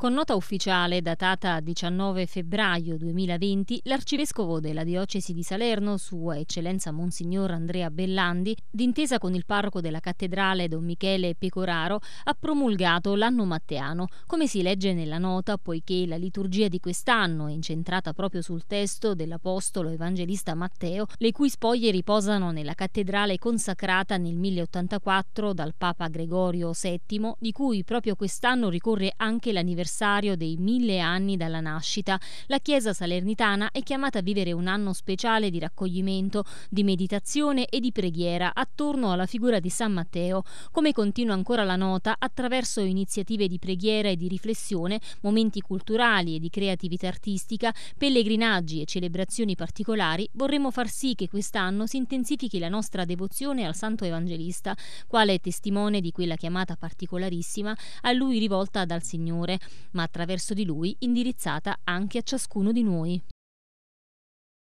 Con nota ufficiale datata 19 febbraio 2020, l'arcivescovo della diocesi di Salerno, sua eccellenza Monsignor Andrea Bellandi, d'intesa con il parroco della cattedrale Don Michele Pecoraro, ha promulgato l'anno matteano. Come si legge nella nota, poiché la liturgia di quest'anno è incentrata proprio sul testo dell'apostolo evangelista Matteo, le cui spoglie riposano nella cattedrale consacrata nel 1084 dal Papa Gregorio VII, di cui proprio quest'anno ricorre anche l'anniversario anniversario dei mille anni dalla nascita, la Chiesa salernitana è chiamata a vivere un anno speciale di raccoglimento, di meditazione e di preghiera attorno alla figura di San Matteo, come continua ancora la nota attraverso iniziative di preghiera e di riflessione, momenti culturali e di creatività artistica, pellegrinaggi e celebrazioni particolari, vorremmo far sì che quest'anno si intensifichi la nostra devozione al Santo Evangelista, quale testimone di quella chiamata particolarissima a lui rivolta dal Signore, ma attraverso di lui indirizzata anche a ciascuno di noi.